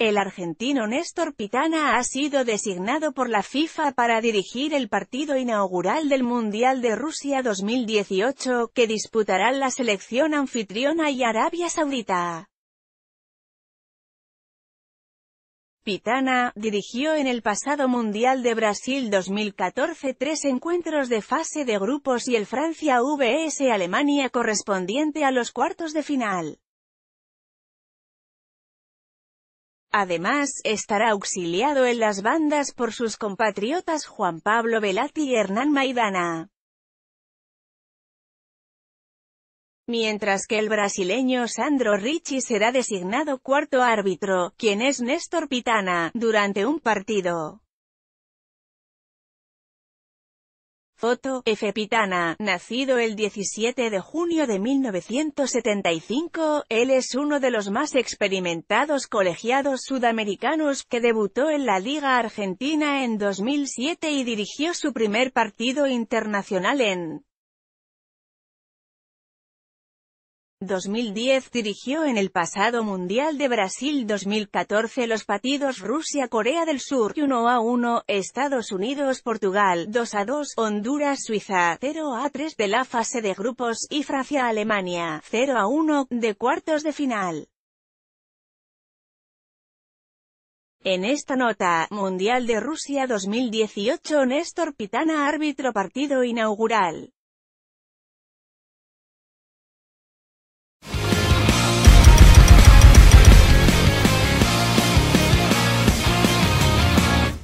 El argentino Néstor Pitana ha sido designado por la FIFA para dirigir el partido inaugural del Mundial de Rusia 2018, que disputará la selección anfitriona y Arabia Saudita. Pitana, dirigió en el pasado Mundial de Brasil 2014 tres encuentros de fase de grupos y el Francia-VS Alemania correspondiente a los cuartos de final. Además, estará auxiliado en las bandas por sus compatriotas Juan Pablo Velati y Hernán Maidana. Mientras que el brasileño Sandro Ricci será designado cuarto árbitro, quien es Néstor Pitana, durante un partido. Foto, F. Pitana, nacido el 17 de junio de 1975, él es uno de los más experimentados colegiados sudamericanos, que debutó en la Liga Argentina en 2007 y dirigió su primer partido internacional en 2010 dirigió en el pasado Mundial de Brasil 2014 los partidos Rusia-Corea del Sur 1 a 1, Estados Unidos-Portugal 2 a 2, Honduras-Suiza 0 a 3 de la fase de grupos y Francia-Alemania 0 a 1 de cuartos de final. En esta nota, Mundial de Rusia 2018 Néstor Pitana árbitro partido inaugural.